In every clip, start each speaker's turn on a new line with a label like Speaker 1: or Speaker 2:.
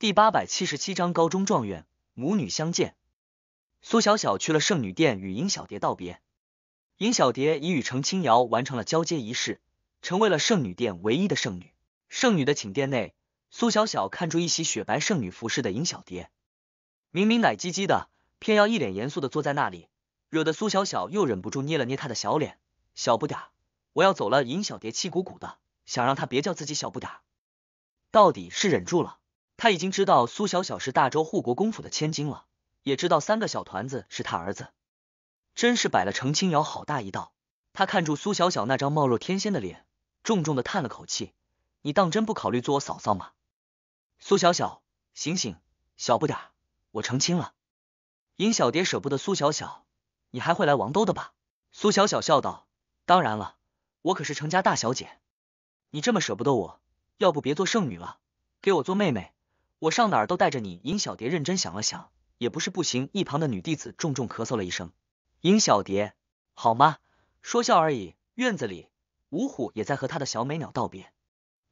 Speaker 1: 第八百七十七章高中状元母女相见。苏小小去了圣女殿与尹小蝶道别。尹小蝶已与程清瑶完成了交接仪式，成为了圣女殿唯一的圣女。圣女的寝殿内，苏小小看住一袭雪白圣女服饰的尹小蝶，明明奶唧唧的，偏要一脸严肃的坐在那里，惹得苏小小又忍不住捏了捏她的小脸。小不点我要走了。尹小蝶气鼓鼓的，想让他别叫自己小不点到底是忍住了。他已经知道苏小小是大周护国公府的千金了，也知道三个小团子是他儿子，真是摆了程清瑶好大一道。他看住苏小小那张貌若天仙的脸，重重的叹了口气：“你当真不考虑做我嫂嫂吗？”苏小小，醒醒，小不点我成亲了。尹小蝶舍不得苏小小，你还会来王都的吧？苏小小笑道：“当然了，我可是程家大小姐。你这么舍不得我，要不别做剩女了，给我做妹妹。”我上哪都带着你，尹小蝶认真想了想，也不是不行。一旁的女弟子重重咳嗽了一声。尹小蝶，好吗？说笑而已。院子里，五虎也在和他的小美鸟道别。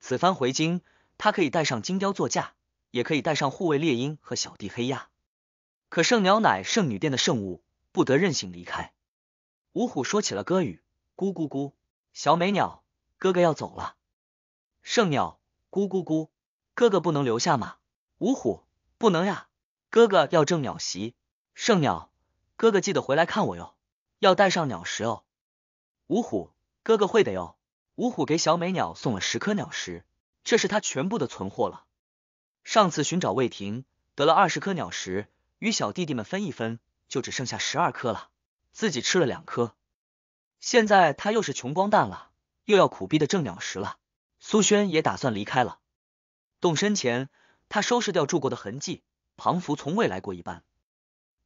Speaker 1: 此番回京，他可以带上金雕座驾，也可以带上护卫猎鹰和小弟黑鸦。可圣鸟乃圣女殿的圣物，不得任性离开。五虎说起了歌语，咕咕咕，小美鸟，哥哥要走了。圣鸟，咕咕咕，哥哥不能留下吗？五虎，不能呀，哥哥要挣鸟席，圣鸟，哥哥记得回来看我哟，要带上鸟食哦。五虎，哥哥会的哟。五虎给小美鸟送了十颗鸟食，这是他全部的存货了。上次寻找魏婷得了二十颗鸟食，与小弟弟们分一分，就只剩下十二颗了，自己吃了两颗。现在他又是穷光蛋了，又要苦逼的挣鸟食了。苏轩也打算离开了，动身前。他收拾掉住过的痕迹，庞福从未来过一般。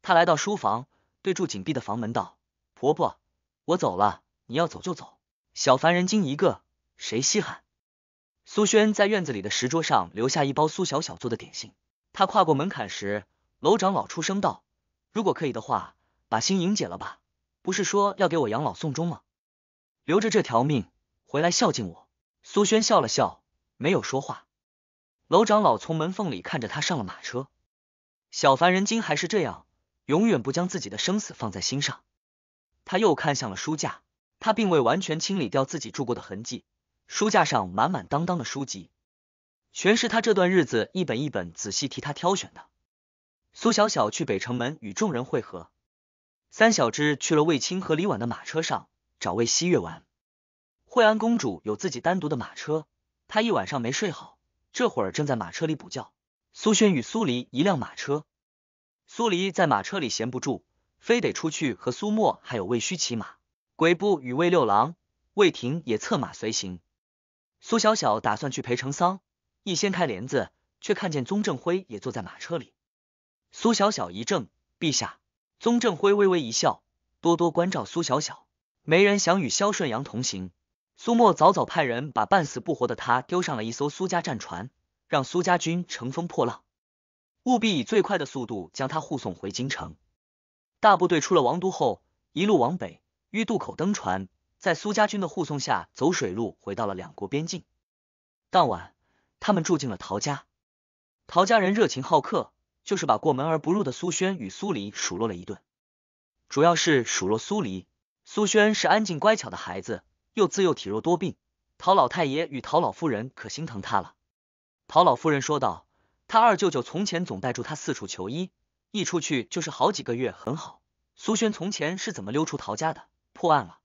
Speaker 1: 他来到书房，对住紧闭的房门道：“婆婆，我走了，你要走就走，小凡人精一个，谁稀罕？”苏轩在院子里的石桌上留下一包苏小小做的点心。他跨过门槛时，楼长老出声道：“如果可以的话，把心莹解了吧。不是说要给我养老送终吗？留着这条命回来孝敬我。”苏轩笑了笑，没有说话。楼长老从门缝里看着他上了马车，小凡人精还是这样，永远不将自己的生死放在心上。他又看向了书架，他并未完全清理掉自己住过的痕迹。书架上满满当当的书籍，全是他这段日子一本一本仔细替他挑选的。苏小小去北城门与众人会合，三小只去了卫青和李婉的马车上找卫西月玩。惠安公主有自己单独的马车，她一晚上没睡好。这会儿正在马车里补觉，苏轩与苏黎一辆马车，苏黎在马车里闲不住，非得出去和苏莫还有魏虚骑马。鬼步与魏六郎、魏婷也策马随行。苏小小打算去陪成桑，一掀开帘子，却看见宗正辉也坐在马车里。苏小小一怔，陛下。宗正辉微微一笑，多多关照苏小小。没人想与萧顺阳同行。苏沫早早派人把半死不活的他丢上了一艘苏家战船，让苏家军乘风破浪，务必以最快的速度将他护送回京城。大部队出了王都后，一路往北，于渡口登船，在苏家军的护送下，走水路回到了两国边境。当晚，他们住进了陶家。陶家人热情好客，就是把过门而不入的苏轩与苏黎数落了一顿，主要是数落苏黎。苏轩是安静乖巧的孩子。又自幼体弱多病，陶老太爷与陶老夫人可心疼他了。陶老夫人说道：“他二舅舅从前总带住他四处求医，一出去就是好几个月。很好，苏轩从前是怎么溜出陶家的？破案了。”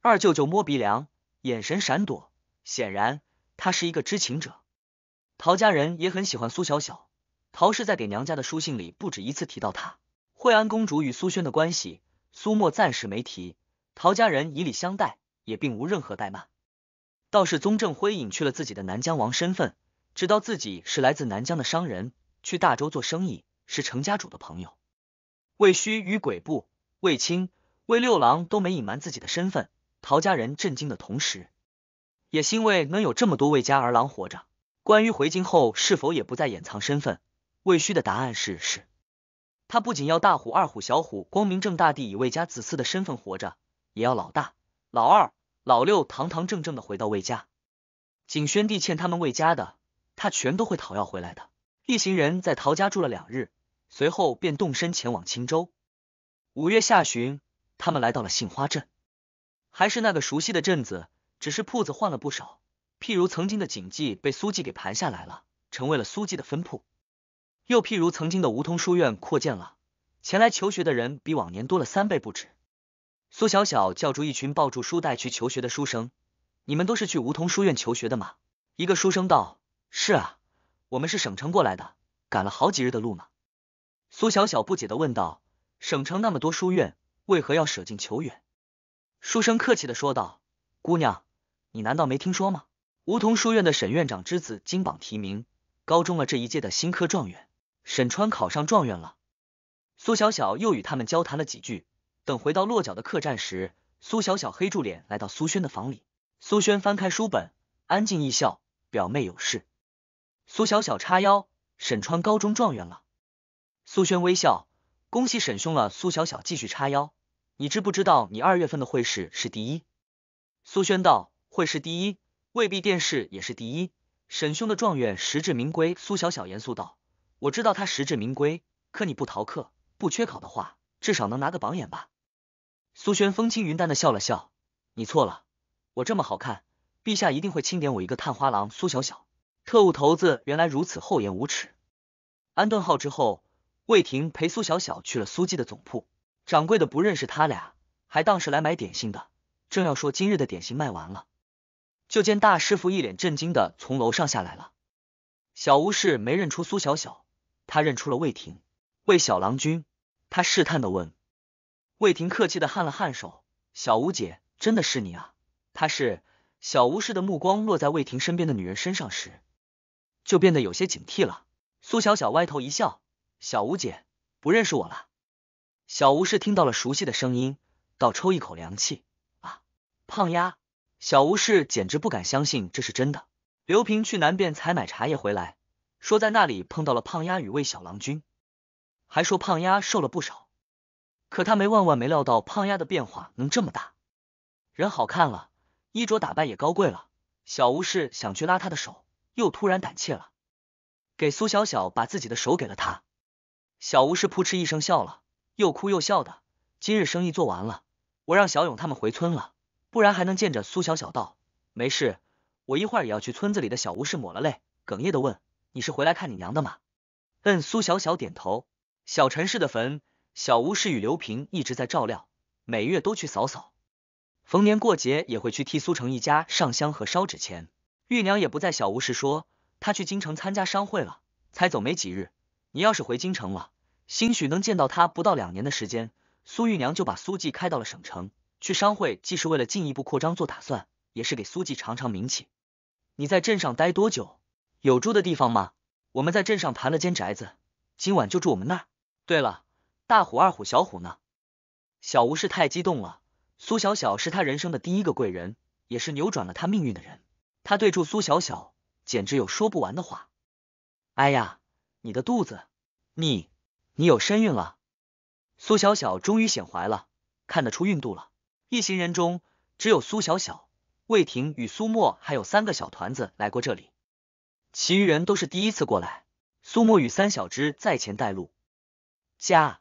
Speaker 1: 二舅舅摸鼻梁，眼神闪躲，显然他是一个知情者。陶家人也很喜欢苏小小，陶氏在给娘家的书信里不止一次提到他。惠安公主与苏轩的关系，苏沫暂时没提。陶家人以礼相待。也并无任何怠慢，倒是宗正辉隐去了自己的南疆王身份，知道自己是来自南疆的商人，去大周做生意，是程家主的朋友。魏虚与鬼部、魏青、魏六郎都没隐瞒自己的身份。陶家人震惊的同时，也欣慰能有这么多魏家儿郎活着。关于回京后是否也不再掩藏身份，魏虚的答案是：是。他不仅要大虎、二虎、小虎光明正大地以魏家子嗣的身份活着，也要老大。老二、老六堂堂正正的回到魏家，景宣帝欠他们魏家的，他全都会讨要回来的。一行人在陶家住了两日，随后便动身前往青州。五月下旬，他们来到了杏花镇，还是那个熟悉的镇子，只是铺子换了不少。譬如曾经的景记被苏记给盘下来了，成为了苏记的分铺；又譬如曾经的梧桐书院扩建了，前来求学的人比往年多了三倍不止。苏小小叫住一群抱住书袋去求学的书生：“你们都是去梧桐书院求学的吗？”一个书生道：“是啊，我们是省城过来的，赶了好几日的路呢。”苏小小不解的问道：“省城那么多书院，为何要舍近求远？”书生客气的说道：“姑娘，你难道没听说吗？梧桐书院的沈院长之子金榜题名，高中了这一届的新科状元，沈川考上状元了。”苏小小又与他们交谈了几句。等回到落脚的客栈时，苏小小黑住脸来到苏轩的房里。苏轩翻开书本，安静一笑：“表妹有事。”苏小小叉腰：“沈川高中状元了。”苏轩微笑：“恭喜沈兄了。”苏小小继续叉腰：“你知不知道你二月份的会试是第一？”苏轩道：“会试第一未必殿试也是第一，沈兄的状元实至名归。”苏小小严肃道：“我知道他实至名归，可你不逃课不缺考的话，至少能拿个榜眼吧？”苏轩风轻云淡的笑了笑，你错了，我这么好看，陛下一定会钦点我一个探花郎。苏小小，特务头子原来如此厚颜无耻。安顿好之后，魏婷陪苏小小去了苏记的总铺，掌柜的不认识他俩，还当是来买点心的，正要说今日的点心卖完了，就见大师傅一脸震惊的从楼上下来了。小吴氏没认出苏小小，他认出了魏婷，魏小郎君，他试探的问。魏婷客气的颔了颔手，小吴姐真的是你啊！她是小吴氏的目光落在魏婷身边的女人身上时，就变得有些警惕了。苏小小歪头一笑，小吴姐不认识我了。小吴氏听到了熟悉的声音，倒抽一口凉气啊！胖丫，小吴氏简直不敢相信这是真的。刘平去南边采买茶叶回来，说在那里碰到了胖丫与魏小郎君，还说胖丫瘦了不少。可他没万万没料到胖丫的变化能这么大，人好看了，衣着打扮也高贵了。小吴是想去拉他的手，又突然胆怯了，给苏小小把自己的手给了他。小吴是扑哧一声笑了，又哭又笑的。今日生意做完了，我让小勇他们回村了，不然还能见着苏小小。道没事，我一会儿也要去村子里的小吴氏抹了泪，哽咽的问，你是回来看你娘的吗？嗯，苏小小点头。小陈氏的坟。小吴氏与刘平一直在照料，每月都去扫扫，逢年过节也会去替苏城一家上香和烧纸钱。玉娘也不在，小吴氏说她去京城参加商会了，才走没几日。你要是回京城了，兴许能见到她。不到两年的时间，苏玉娘就把苏记开到了省城。去商会既是为了进一步扩张做打算，也是给苏记尝尝名气。你在镇上待多久？有住的地方吗？我们在镇上盘了间宅子，今晚就住我们那儿。对了。大虎、二虎、小虎呢？小吴是太激动了，苏小小是他人生的第一个贵人，也是扭转了他命运的人，他对住苏小小简直有说不完的话。哎呀，你的肚子，你你有身孕了！苏小小终于显怀了，看得出孕肚了。一行人中只有苏小小、魏婷与苏墨还有三个小团子来过这里，其余人都是第一次过来。苏墨与三小只在前带路，家。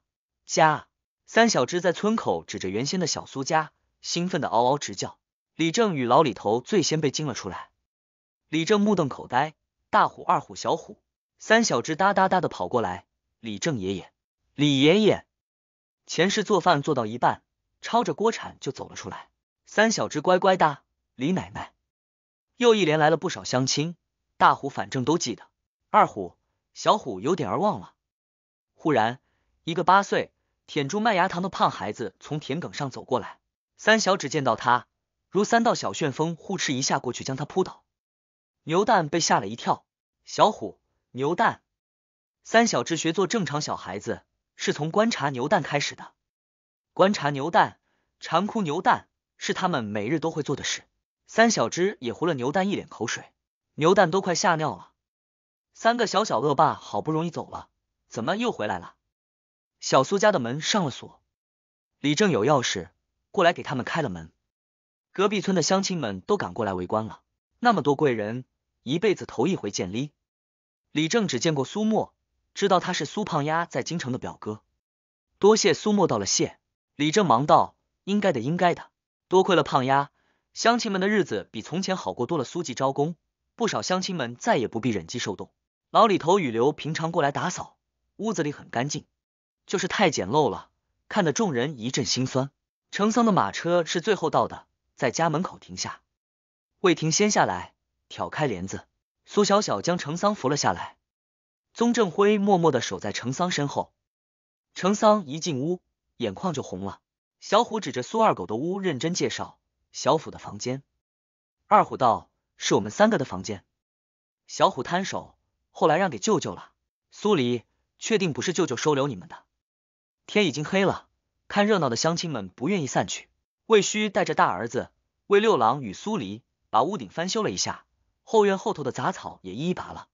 Speaker 1: 家三小只在村口指着原先的小苏家，兴奋的嗷嗷直叫。李正与老李头最先被惊了出来，李正目瞪口呆。大虎、二虎、小虎三小只哒哒哒的跑过来。李正爷爷，李爷爷，前世做饭做到一半，抄着锅铲就走了出来。三小只乖乖哒。李奶奶又一连来了不少相亲。大虎反正都记得，二虎、小虎有点儿忘了。忽然一个八岁。舔住麦芽糖的胖孩子从田埂上走过来，三小只见到他，如三道小旋风呼哧一下过去将他扑倒。牛蛋被吓了一跳，小虎、牛蛋、三小只学做正常小孩子是从观察牛蛋开始的，观察牛蛋、馋哭牛蛋是他们每日都会做的事。三小只也糊了牛蛋一脸口水，牛蛋都快吓尿了。三个小小恶霸好不容易走了，怎么又回来了？小苏家的门上了锁，李正有钥匙，过来给他们开了门。隔壁村的乡亲们都赶过来围观了，那么多贵人，一辈子头一回见。李李正只见过苏沫，知道他是苏胖丫在京城的表哥。多谢苏沫道了谢，李正忙道：“应该的，应该的，多亏了胖丫，乡亲们的日子比从前好过多了。苏记招工，不少乡亲们再也不必忍饥受冻。老李头与刘平常过来打扫，屋子里很干净。”就是太简陋了，看得众人一阵心酸。成桑的马车是最后到的，在家门口停下。魏婷先下来，挑开帘子，苏小小将成桑扶了下来。宗正辉默默的守在成桑身后。成桑一进屋，眼眶就红了。小虎指着苏二狗的屋，认真介绍小虎的房间。二虎道：“是我们三个的房间。”小虎摊手，后来让给舅舅了。苏黎，确定不是舅舅收留你们的？天已经黑了，看热闹的乡亲们不愿意散去。魏须带着大儿子魏六郎与苏黎，把屋顶翻修了一下，后院后头的杂草也一一拔了。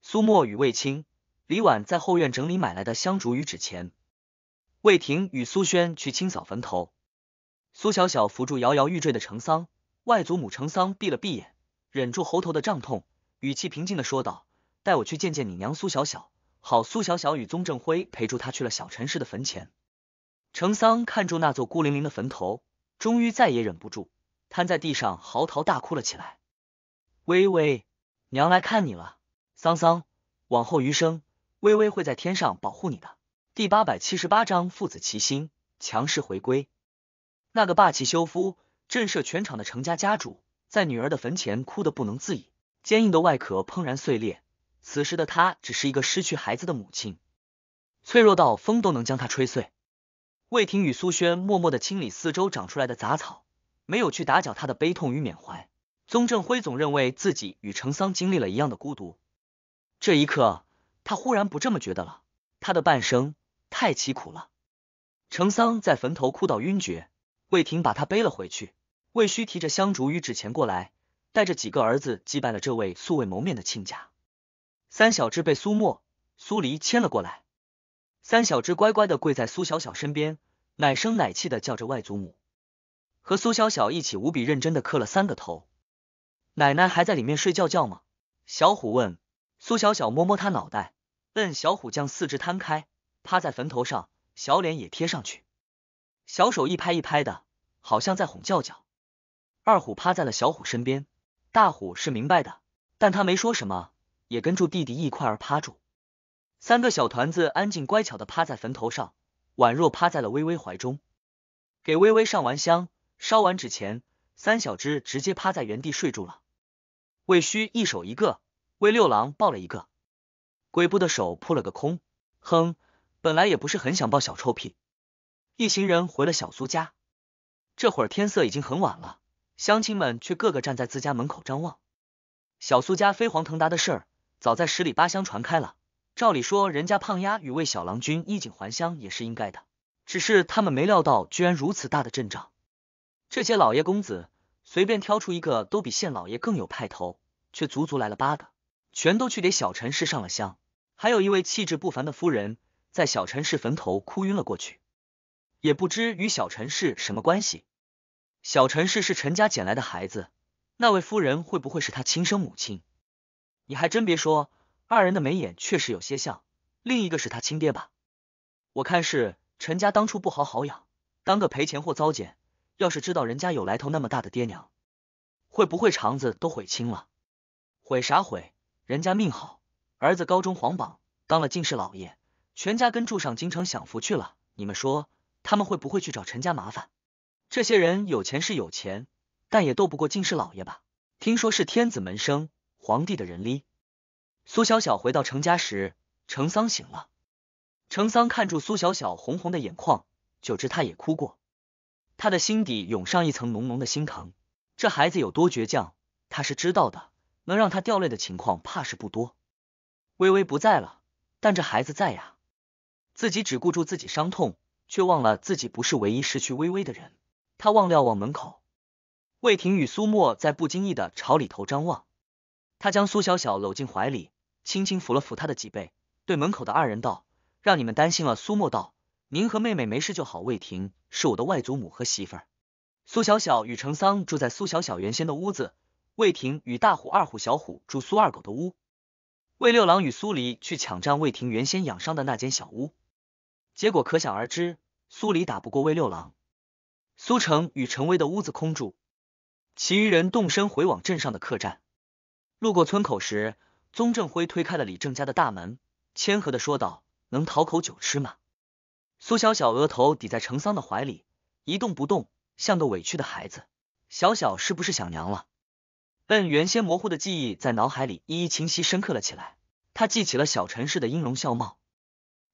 Speaker 1: 苏墨与魏青、李婉在后院整理买来的香烛与纸钱。魏婷与苏轩去清扫坟头。苏小小扶住摇摇欲坠的程桑外祖母程桑，闭了闭眼，忍住喉头的胀痛，语气平静的说道：“带我去见见你娘，苏小小。”好，苏小小与宗正辉陪住他去了小陈氏的坟前。程桑看住那座孤零零的坟头，终于再也忍不住，瘫在地上嚎啕大哭了起来。微微，娘来看你了。桑桑，往后余生，微微会在天上保护你的。第八百七十八章，父子齐心，强势回归。那个霸气修夫，震慑全场的程家家主，在女儿的坟前哭得不能自已，坚硬的外壳砰然碎裂。此时的他只是一个失去孩子的母亲，脆弱到风都能将他吹碎。魏婷与苏萱默默的清理四周长出来的杂草，没有去打搅他的悲痛与缅怀。宗正辉总认为自己与程桑经历了一样的孤独，这一刻他忽然不这么觉得了。他的半生太凄苦了。程桑在坟头哭到晕厥，魏婷把他背了回去。魏需提着香烛与纸钱过来，带着几个儿子祭拜了这位素未谋面的亲家。三小只被苏沫、苏黎牵了过来，三小只乖乖的跪在苏小小身边，奶声奶气的叫着外祖母，和苏小小一起无比认真的磕了三个头。奶奶还在里面睡觉觉吗？小虎问。苏小小摸摸他脑袋，摁小虎将四肢摊开，趴在坟头上，小脸也贴上去，小手一拍一拍的，好像在哄叫叫。二虎趴在了小虎身边，大虎是明白的，但他没说什么。也跟住弟弟一块儿趴住，三个小团子安静乖巧的趴在坟头上，宛若趴在了微微怀中。给微微上完香，烧完纸钱，三小只直接趴在原地睡住了。魏虚一手一个，魏六郎抱了一个，鬼步的手扑了个空，哼，本来也不是很想抱小臭屁。一行人回了小苏家，这会儿天色已经很晚了，乡亲们却个个站在自家门口张望，小苏家飞黄腾达的事儿。早在十里八乡传开了。照理说，人家胖丫与魏小郎君衣锦还乡也是应该的，只是他们没料到居然如此大的阵仗。这些老爷公子随便挑出一个，都比县老爷更有派头，却足足来了八个，全都去给小陈氏上了香。还有一位气质不凡的夫人，在小陈氏坟头哭晕了过去，也不知与小陈氏什么关系。小陈氏是陈家捡来的孩子，那位夫人会不会是他亲生母亲？你还真别说，二人的眉眼确实有些像。另一个是他亲爹吧？我看是陈家当初不好好养，当个赔钱货糟践。要是知道人家有来头那么大的爹娘，会不会肠子都悔青了？悔啥悔？人家命好，儿子高中黄榜，当了进士老爷，全家跟住上京城享福去了。你们说他们会不会去找陈家麻烦？这些人有钱是有钱，但也斗不过进士老爷吧？听说是天子门生。皇帝的人哩。苏小小回到程家时，程桑醒了。程桑看住苏小小红红的眼眶，久知她也哭过。他的心底涌上一层浓浓的心疼。这孩子有多倔强，他是知道的。能让他掉泪的情况，怕是不多。微微不在了，但这孩子在呀。自己只顾住自己伤痛，却忘了自己不是唯一失去微微的人。他望瞭望门口，魏婷与苏沫在不经意的朝里头张望。他将苏小小搂进怀里，轻轻抚了抚她的脊背，对门口的二人道：“让你们担心了。”苏沫道：“您和妹妹没事就好。”魏婷是我的外祖母和媳妇儿。苏小小与程桑住在苏小小原先的屋子，魏婷与大虎、二虎、小虎住苏二狗的屋。魏六郎与苏黎去抢占魏婷原先养伤的那间小屋，结果可想而知，苏黎打不过魏六郎。苏成与程威的屋子空住，其余人动身回往镇上的客栈。路过村口时，宗正辉推开了李正家的大门，谦和的说道：“能讨口酒吃吗？”苏小小额头抵在程桑的怀里，一动不动，像个委屈的孩子。小小是不是想娘了？嗯，原先模糊的记忆在脑海里一一清晰深刻了起来。他记起了小陈氏的音容笑貌。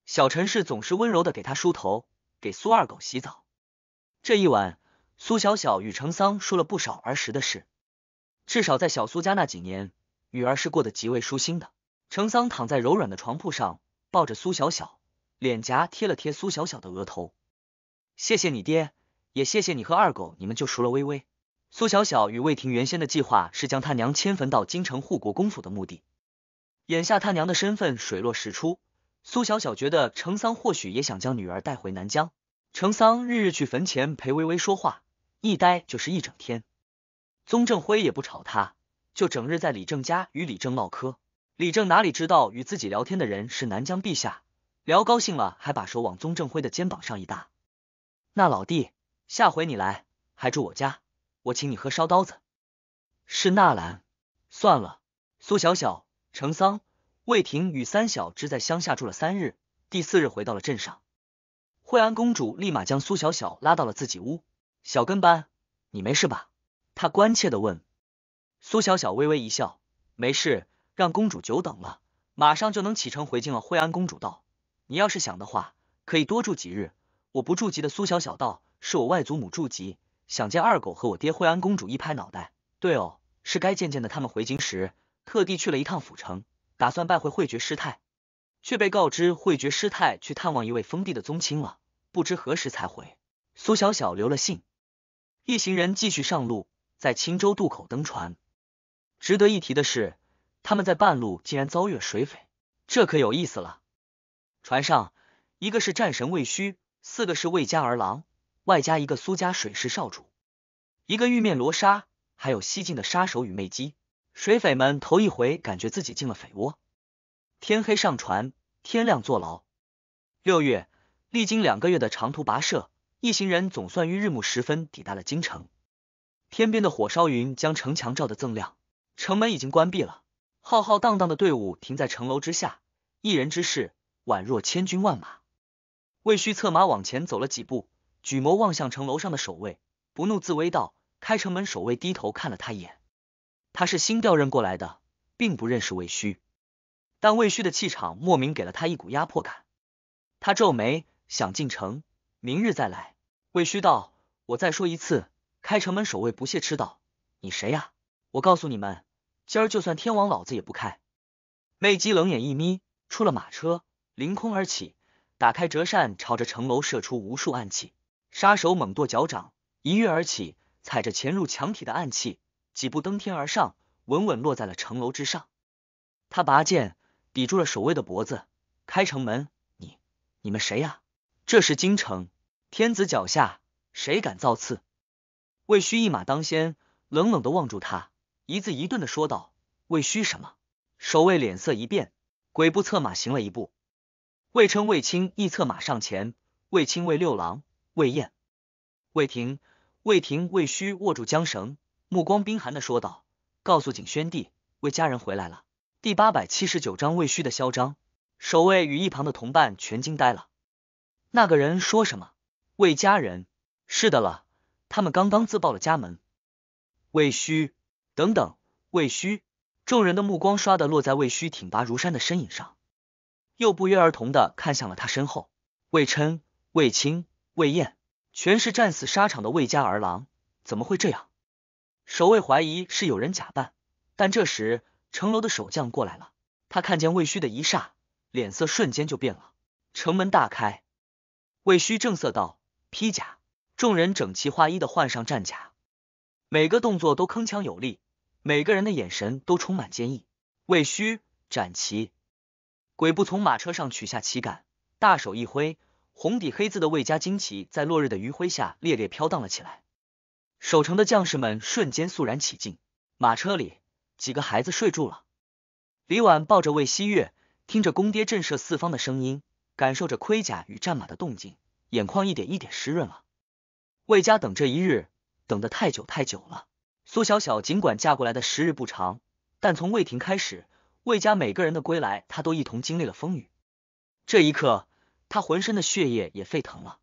Speaker 1: 小陈氏总是温柔的给他梳头，给苏二狗洗澡。这一晚，苏小小与程桑说了不少儿时的事，至少在小苏家那几年。女儿是过得极为舒心的。程桑躺在柔软的床铺上，抱着苏小小，脸颊贴了贴苏小小的额头。谢谢你爹，也谢谢你和二狗，你们救赎了微微。苏小小与魏婷原先的计划是将他娘迁坟到京城护国公府的墓地。眼下他娘的身份水落石出，苏小小觉得程桑或许也想将女儿带回南疆。程桑日日去坟前陪微微说话，一待就是一整天。宗正辉也不吵他。就整日在李正家与李正唠嗑，李正哪里知道与自己聊天的人是南疆陛下，聊高兴了还把手往宗正辉的肩膀上一搭。那老弟，下回你来还住我家，我请你喝烧刀子。是纳兰。算了。苏小小、程桑、魏婷与三小只在乡下住了三日，第四日回到了镇上。惠安公主立马将苏小小拉到了自己屋，小跟班，你没事吧？她关切的问。苏小小微微一笑，没事，让公主久等了，马上就能启程回京了。惠安公主道：“你要是想的话，可以多住几日。”我不住急的苏小小道：“是我外祖母住急，想见二狗和我爹。”惠安公主一拍脑袋：“对哦，是该见见的。”他们回京时，特地去了一趟府城，打算拜会慧觉师太，却被告知慧觉师太去探望一位封地的宗亲了，不知何时才回。苏小小留了信，一行人继续上路，在青州渡口登船。值得一提的是，他们在半路竟然遭遇水匪，这可有意思了。船上一个是战神魏虚，四个是魏家儿郎，外加一个苏家水师少主，一个玉面罗莎，还有西晋的杀手与魅姬。水匪们头一回感觉自己进了匪窝。天黑上船，天亮坐牢。六月，历经两个月的长途跋涉，一行人总算于日暮时分抵达了京城。天边的火烧云将城墙照得锃亮。城门已经关闭了，浩浩荡荡的队伍停在城楼之下，一人之势宛若千军万马。魏虚策马往前走了几步，举眸望向城楼上的守卫，不怒自威道：“开城门！”守卫低头看了他一眼，他是新调任过来的，并不认识魏虚，但魏虚的气场莫名给了他一股压迫感。他皱眉，想进城，明日再来。魏虚道：“我再说一次，开城门！”守卫不屑吃道：“你谁呀？我告诉你们。”今儿就算天王老子也不开。魅姬冷眼一眯，出了马车，凌空而起，打开折扇，朝着城楼射出无数暗器。杀手猛跺脚掌，一跃而起，踩着潜入墙体的暗器，几步登天而上，稳稳落在了城楼之上。他拔剑抵住了守卫的脖子，开城门。你你们谁呀？这是京城天子脚下，谁敢造次？魏虚一马当先，冷冷的望住他。一字一顿的说道：“魏虚什么？”守卫脸色一变，鬼步策马行了一步。魏琛、魏青亦策马上前。魏青魏六郎魏燕魏廷魏廷魏虚握住缰绳，目光冰寒的说道：“告诉景宣帝，魏家人回来了。”第八百七十九章魏虚的嚣张。守卫与一旁的同伴全惊呆了。那个人说什么？魏家人是的了，他们刚刚自报了家门。魏虚。等等，魏虚！众人的目光刷的落在魏虚挺拔如山的身影上，又不约而同的看向了他身后。魏琛、魏青、魏燕，全是战死沙场的魏家儿郎，怎么会这样？守卫怀疑是有人假扮，但这时城楼的守将过来了，他看见魏虚的一刹，脸色瞬间就变了。城门大开，魏虚正色道：“披甲！”众人整齐划一的换上战甲。每个动作都铿锵有力，每个人的眼神都充满坚毅。魏虚展旗，鬼步从马车上取下旗杆，大手一挥，红底黑字的魏家旌旗在落日的余晖下猎猎飘荡了起来。守城的将士们瞬间肃然起敬。马车里，几个孩子睡住了。李婉抱着魏熙月，听着公爹震慑四方的声音，感受着盔甲与战马的动静，眼眶一点一点湿润了。魏家等这一日。等的太久太久了。苏小小尽管嫁过来的时日不长，但从魏婷开始，魏家每个人的归来，她都一同经历了风雨。这一刻，她浑身的血液也沸腾了。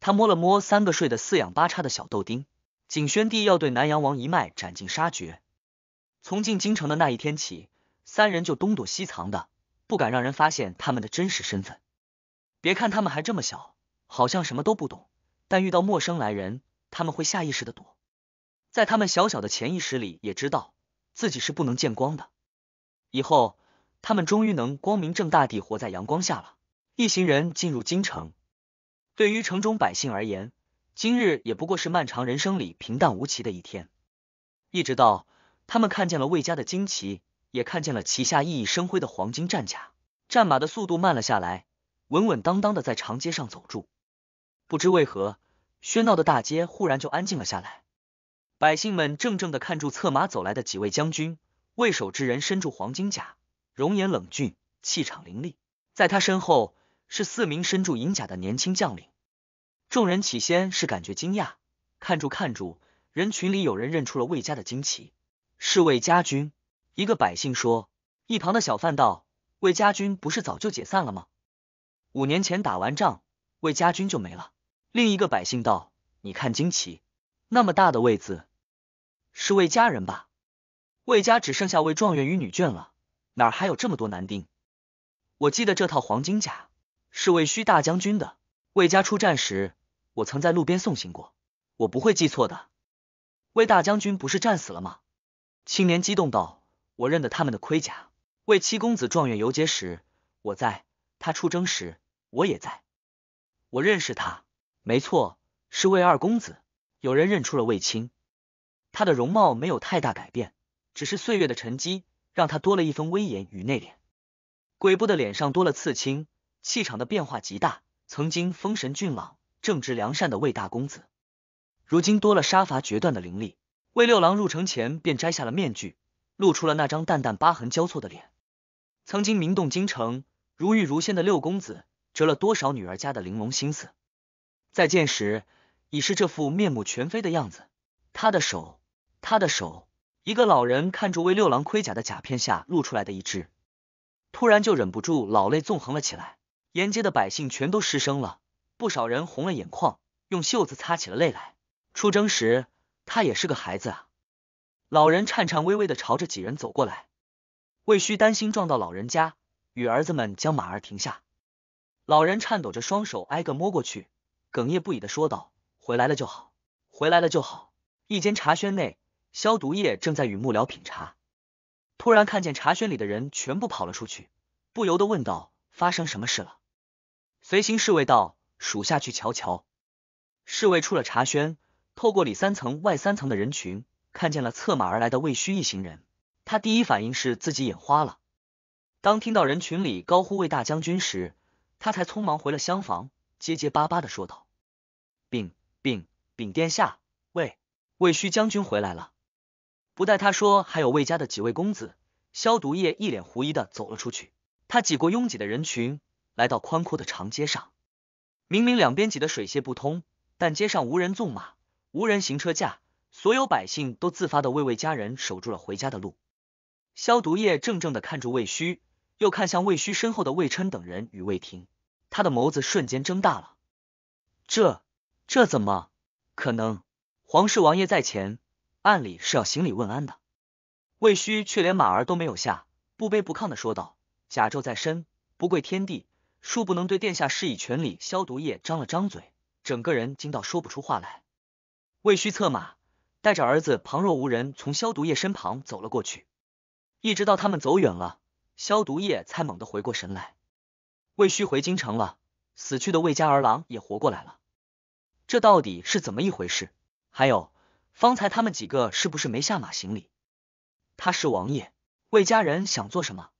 Speaker 1: 她摸了摸三个睡得四仰八叉的小豆丁。景宣帝要对南阳王一脉斩尽杀绝，从进京城的那一天起，三人就东躲西藏的，不敢让人发现他们的真实身份。别看他们还这么小，好像什么都不懂，但遇到陌生来人。他们会下意识的躲，在他们小小的潜意识里，也知道自己是不能见光的。以后，他们终于能光明正大地活在阳光下了一行人进入京城，对于城中百姓而言，今日也不过是漫长人生里平淡无奇的一天。一直到他们看见了魏家的旌旗，也看见了旗下熠熠生辉的黄金战甲，战马的速度慢了下来，稳稳当当的在长街上走住。不知为何。喧闹的大街忽然就安静了下来，百姓们怔怔的看住策马走来的几位将军。为守之人身着黄金甲，容颜冷峻，气场凌厉。在他身后是四名身着银甲的年轻将领。众人起先是感觉惊讶，看住看住，人群里有人认出了魏家的旌旗，是魏家军。一个百姓说：“一旁的小贩道，魏家军不是早就解散了吗？五年前打完仗，魏家军就没了。”另一个百姓道：“你看旌旗那么大的位子，是魏家人吧？魏家只剩下魏状元与女眷了，哪还有这么多男丁？我记得这套黄金甲是魏虚大将军的。魏家出战时，我曾在路边送行过，我不会记错的。魏大将军不是战死了吗？”青年激动道：“我认得他们的盔甲。魏七公子状元游街时，我在；他出征时，我也在。我认识他。”没错，是魏二公子。有人认出了卫青，他的容貌没有太大改变，只是岁月的沉积让他多了一分威严与内敛。鬼步的脸上多了刺青，气场的变化极大。曾经风神俊朗、正直良善的魏大公子，如今多了杀伐决断的灵力。魏六郎入城前便摘下了面具，露出了那张淡淡疤痕交错的脸。曾经名动京城、如玉如仙的六公子，折了多少女儿家的玲珑心思？再见时已是这副面目全非的样子。他的手，他的手，一个老人看着为六郎盔甲的甲片下露出来的一只，突然就忍不住老泪纵横了起来。沿街的百姓全都失声了，不少人红了眼眶，用袖子擦起了泪来。出征时他也是个孩子啊！老人颤颤巍巍的朝着几人走过来。魏需担心撞到老人家，与儿子们将马儿停下。老人颤抖着双手挨个摸过去。哽咽不已的说道：“回来了就好，回来了就好。”一间茶轩内，消毒液正在与幕僚品茶，突然看见茶轩里的人全部跑了出去，不由得问道：“发生什么事了？”随行侍卫道：“属下去瞧瞧。”侍卫出了茶轩，透过里三层外三层的人群，看见了策马而来的魏虚一行人。他第一反应是自己眼花了，当听到人群里高呼“魏大将军”时，他才匆忙回了厢房。结结巴巴的说道：“禀禀禀殿下，魏魏虚将军回来了。不待他说，还有魏家的几位公子。”消毒液一脸狐疑的走了出去。他挤过拥挤的人群，来到宽阔的长街上。明明两边挤得水泄不通，但街上无人纵马，无人行车架，所有百姓都自发的为魏家人守住了回家的路。消毒液怔怔的看着魏虚，又看向魏虚身后的魏琛等人与魏婷。他的眸子瞬间睁大了，这这怎么可能？皇室王爷在前，按理是要行礼问安的，魏虚却连马儿都没有下，不卑不亢的说道：“甲胄在身，不跪天地，恕不能对殿下施以全礼。”消毒液张了张嘴，整个人惊到说不出话来。魏虚策马，带着儿子旁若无人从消毒液身旁走了过去，一直到他们走远了，消毒液才猛地回过神来。魏虚回京城了，死去的魏家儿郎也活过来了，这到底是怎么一回事？还有，方才他们几个是不是没下马行礼？他是王爷，魏家人想做什么？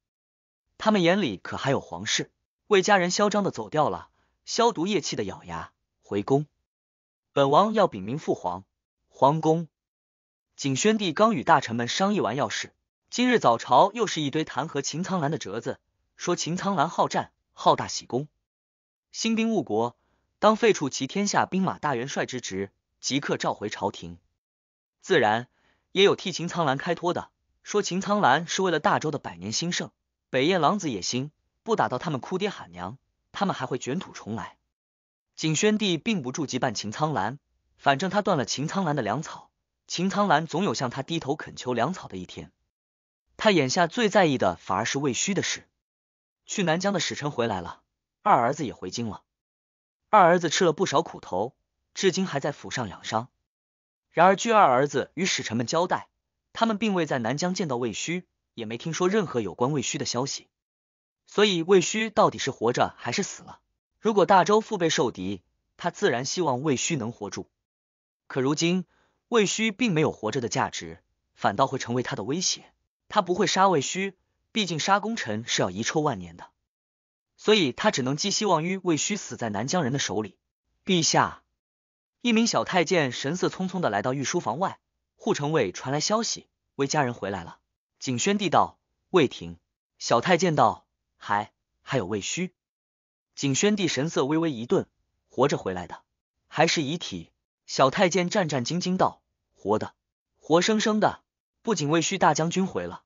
Speaker 1: 他们眼里可还有皇室？魏家人嚣张的走掉了，消毒液气的咬牙回宫，本王要禀明父皇。皇宫，景宣帝刚与大臣们商议完要事，今日早朝又是一堆弹劾秦苍兰的折子，说秦苍兰好战。好大喜功，兴兵误国，当废黜其天下兵马大元帅之职，即刻召回朝廷。自然也有替秦苍兰开脱的，说秦苍兰是为了大周的百年兴盛，北燕狼子野心，不打到他们哭爹喊娘，他们还会卷土重来。景宣帝并不住急办秦苍兰，反正他断了秦苍兰的粮草，秦苍兰总有向他低头恳求粮草的一天。他眼下最在意的，反而是魏虚的事。去南疆的使臣回来了，二儿子也回京了。二儿子吃了不少苦头，至今还在府上养伤。然而据二儿子与使臣们交代，他们并未在南疆见到魏虚，也没听说任何有关魏虚的消息。所以魏虚到底是活着还是死了？如果大周腹背受敌，他自然希望魏虚能活住。可如今魏虚并没有活着的价值，反倒会成为他的威胁。他不会杀魏虚。毕竟杀功臣是要遗臭万年的，所以他只能寄希望于魏虚死在南疆人的手里。陛下，一名小太监神色匆匆的来到御书房外，护城卫传来消息，魏家人回来了。景宣帝道：“魏庭。”小太监道：“还还有魏虚。”景宣帝神色微微一顿，活着回来的，还是遗体？小太监战战兢兢道：“活的，活生生的。不仅魏虚大将军回了。”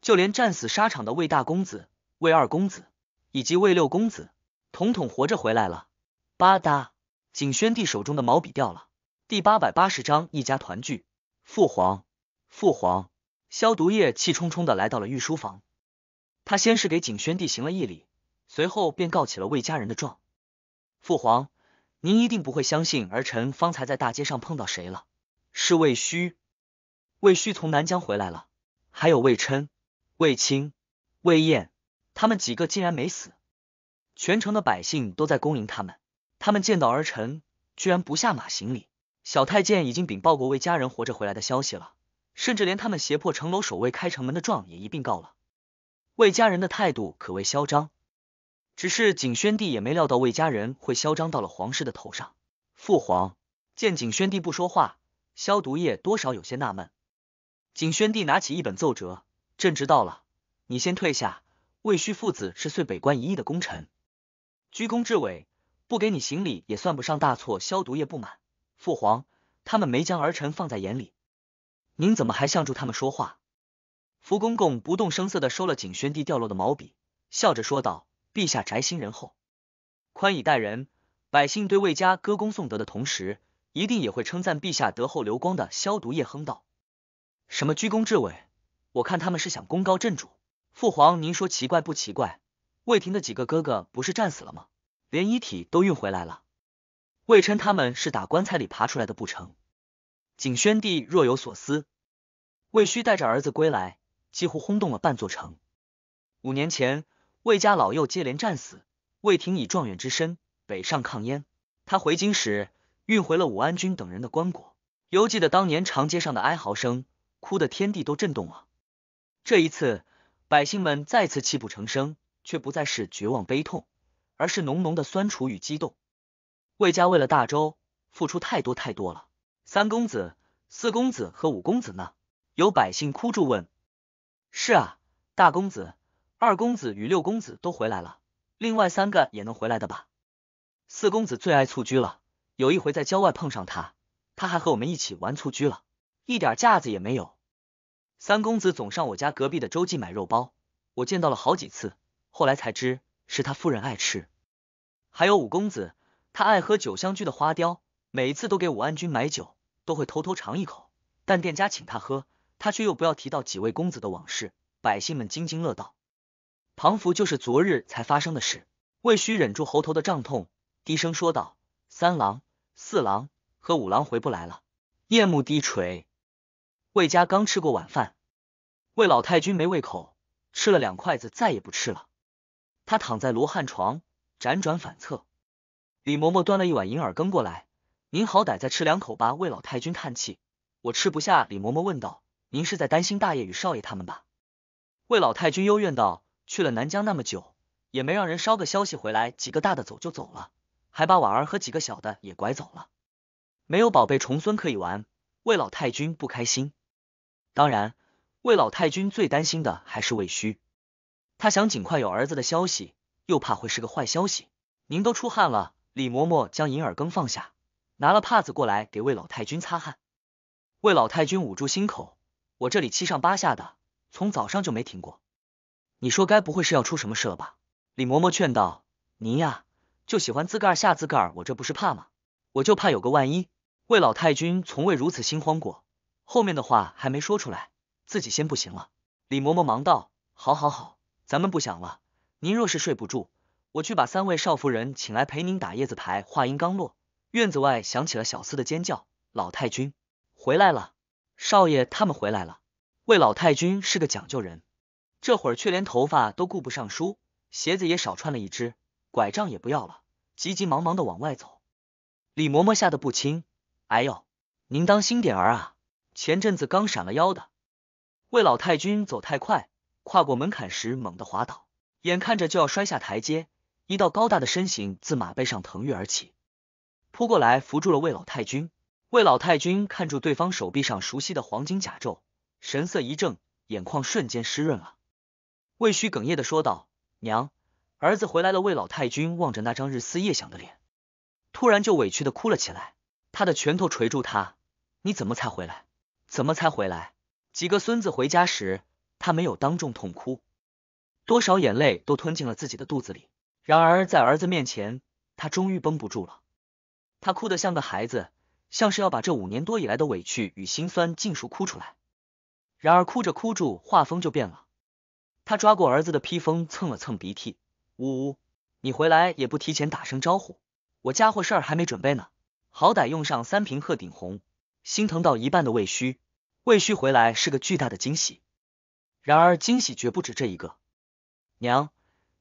Speaker 1: 就连战死沙场的魏大公子、魏二公子以及魏六公子，统统活着回来了。吧嗒，景宣帝手中的毛笔掉了。第八百八十章一家团聚。父皇，父皇，消毒液气冲冲的来到了御书房。他先是给景宣帝行了一礼，随后便告起了魏家人的状。父皇，您一定不会相信儿臣方才在大街上碰到谁了？是魏虚，魏虚从南疆回来了，还有魏琛。卫青、卫燕他们几个竟然没死，全城的百姓都在恭迎他们。他们见到儿臣居然不下马行礼，小太监已经禀报过魏家人活着回来的消息了，甚至连他们胁迫城楼守卫开城门的状也一并告了。魏家人的态度可谓嚣张，只是景宣帝也没料到魏家人会嚣张到了皇室的头上。父皇见景宣帝不说话，消毒液多少有些纳闷。景宣帝拿起一本奏折。朕知道了，你先退下。魏胥父子是岁北关一役的功臣，居功至伟，不给你行礼也算不上大错。消毒液不满，父皇他们没将儿臣放在眼里，您怎么还向着他们说话？福公公不动声色的收了景宣帝掉落的毛笔，笑着说道：“陛下宅心仁厚，宽以待人，百姓对魏家歌功颂德的同时，一定也会称赞陛下德厚流光的。”消毒液哼道：“什么居功至伟？”我看他们是想功高震主。父皇，您说奇怪不奇怪？魏廷的几个哥哥不是战死了吗？连遗体都运回来了。魏琛他们是打棺材里爬出来的不成？景宣帝若有所思。魏须带着儿子归来，几乎轰动了半座城。五年前，魏家老幼接连战死，魏廷以状元之身北上抗燕。他回京时，运回了武安君等人的棺椁，犹记得当年长街上的哀嚎声，哭得天地都震动了。这一次，百姓们再次泣不成声，却不再是绝望悲痛，而是浓浓的酸楚与激动。魏家为了大周付出太多太多了。三公子、四公子和五公子呢？有百姓哭住问：“是啊，大公子、二公子与六公子都回来了，另外三个也能回来的吧？”四公子最爱蹴鞠了，有一回在郊外碰上他，他还和我们一起玩蹴鞠了，一点架子也没有。三公子总上我家隔壁的周记买肉包，我见到了好几次。后来才知是他夫人爱吃。还有五公子，他爱喝酒香居的花雕，每一次都给武安君买酒，都会偷偷尝一口。但店家请他喝，他却又不要提到几位公子的往事。百姓们津津乐道。庞福就是昨日才发生的事。魏需忍住喉头的胀痛，低声说道：“三郎、四郎和五郎回不来了。”夜幕低垂。魏家刚吃过晚饭，魏老太君没胃口，吃了两筷子再也不吃了。他躺在罗汉床，辗转反侧。李嬷嬷端了一碗银耳羹过来：“您好歹再吃两口吧。”魏老太君叹气：“我吃不下。”李嬷嬷问道：“您是在担心大爷与少爷他们吧？”魏老太君幽怨道：“去了南疆那么久，也没让人捎个消息回来。几个大的走就走了，还把婉儿和几个小的也拐走了，没有宝贝重孙可以玩。”魏老太君不开心。当然，魏老太君最担心的还是魏虚，他想尽快有儿子的消息，又怕会是个坏消息。您都出汗了，李嬷嬷将银耳羹放下，拿了帕子过来给魏老太君擦汗。魏老太君捂住心口，我这里七上八下的，从早上就没停过。你说该不会是要出什么事了吧？李嬷嬷劝道：“您呀，就喜欢自个儿吓自个儿，我这不是怕吗？我就怕有个万一。”魏老太君从未如此心慌过。后面的话还没说出来，自己先不行了。李嬷嬷忙道：“好，好，好，咱们不想了。您若是睡不住，我去把三位少夫人请来陪您打叶子牌。”话音刚落，院子外响起了小厮的尖叫：“老太君回来了，少爷他们回来了。”魏老太君是个讲究人，这会儿却连头发都顾不上梳，鞋子也少穿了一只，拐杖也不要了，急急忙忙的往外走。李嬷嬷吓得不轻：“哎呦，您当心点儿啊！”前阵子刚闪了腰的魏老太君走太快，跨过门槛时猛地滑倒，眼看着就要摔下台阶，一道高大的身形自马背上腾跃而起，扑过来扶住了魏老太君。魏老太君看住对方手臂上熟悉的黄金甲胄，神色一怔，眼眶瞬间湿润了。魏虚哽咽的说道：“娘，儿子回来了。”魏老太君望着那张日思夜想的脸，突然就委屈的哭了起来。他的拳头捶住他：“你怎么才回来？”怎么才回来？几个孙子回家时，他没有当众痛哭，多少眼泪都吞进了自己的肚子里。然而在儿子面前，他终于绷不住了，他哭得像个孩子，像是要把这五年多以来的委屈与心酸尽数哭出来。然而哭着哭住，画风就变了。他抓过儿子的披风，蹭了蹭鼻涕，呜呜，你回来也不提前打声招呼，我家伙事儿还没准备呢，好歹用上三瓶鹤顶红。心疼到一半的魏虚，魏虚回来是个巨大的惊喜。然而惊喜绝不止这一个。娘，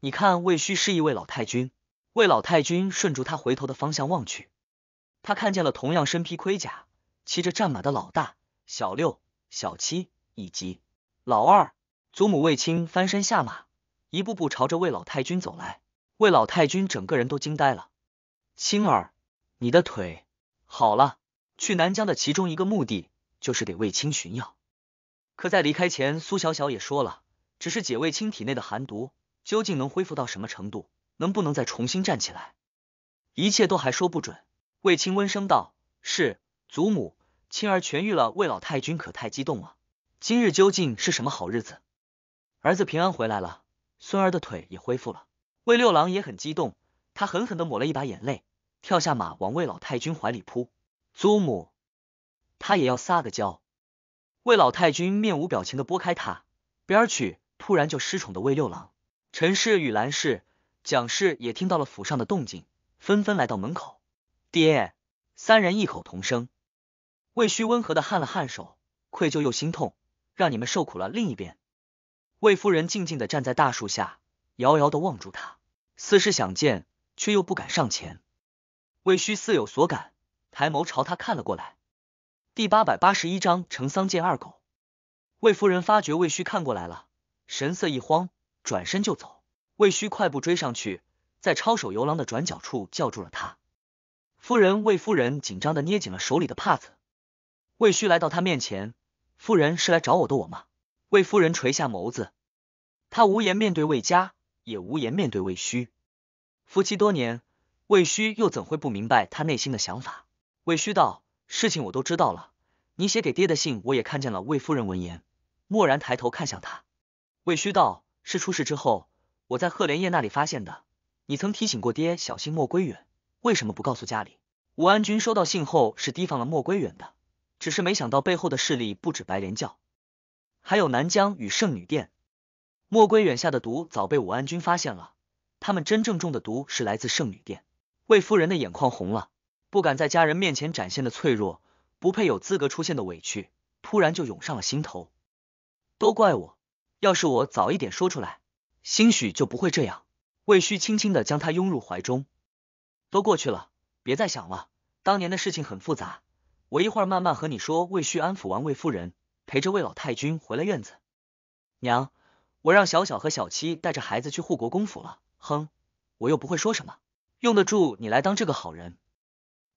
Speaker 1: 你看，魏虚示意魏老太君，魏老太君顺着他回头的方向望去，他看见了同样身披盔甲、骑着战马的老大、小六、小七，以及老二。祖母魏青翻身下马，一步步朝着魏老太君走来。魏老太君整个人都惊呆了。青儿，你的腿好了？去南疆的其中一个目的就是给卫青寻药，可在离开前，苏小小也说了，只是解卫青体内的寒毒，究竟能恢复到什么程度，能不能再重新站起来，一切都还说不准。卫青温声道：“是祖母，青儿痊愈了，魏老太君可太激动了。今日究竟是什么好日子？儿子平安回来了，孙儿的腿也恢复了。”魏六郎也很激动，他狠狠的抹了一把眼泪，跳下马往魏老太君怀里扑。祖母，他也要撒个娇。魏老太君面无表情的拨开他，边儿去。突然就失宠的魏六郎、陈氏与兰氏、蒋氏也听到了府上的动静，纷纷来到门口。爹，三人异口同声。魏虚温和的颔了颔首，愧疚又心痛，让你们受苦了。另一边，魏夫人静静的站在大树下，遥遥的望住他，似是想见，却又不敢上前。魏虚似有所感。抬眸朝他看了过来。第八百八十一章，成桑见二狗。魏夫人发觉魏虚看过来了，神色一慌，转身就走。魏虚快步追上去，在抄手游廊的转角处叫住了他。夫人，魏夫人紧张的捏紧了手里的帕子。魏虚来到他面前，夫人是来找我的，我吗？魏夫人垂下眸子，她无言面对魏家，也无言面对魏虚。夫妻多年，魏虚又怎会不明白他内心的想法？魏虚道：“事情我都知道了，你写给爹的信我也看见了。”魏夫人闻言，蓦然抬头看向他。魏虚道：“是出事之后，我在贺连叶那里发现的。你曾提醒过爹小心莫归远，为什么不告诉家里？”武安君收到信后是提防了莫归远的，只是没想到背后的势力不止白莲教，还有南疆与圣女殿。莫归远下的毒早被武安君发现了，他们真正中的毒是来自圣女殿。魏夫人的眼眶红了。不敢在家人面前展现的脆弱，不配有资格出现的委屈，突然就涌上了心头。都怪我，要是我早一点说出来，兴许就不会这样。魏旭轻轻的将他拥入怀中，都过去了，别再想了。当年的事情很复杂，我一会儿慢慢和你说。魏旭安抚完魏夫人，陪着魏老太君回了院子。娘，我让小小和小七带着孩子去护国公府了。哼，我又不会说什么，用得住你来当这个好人。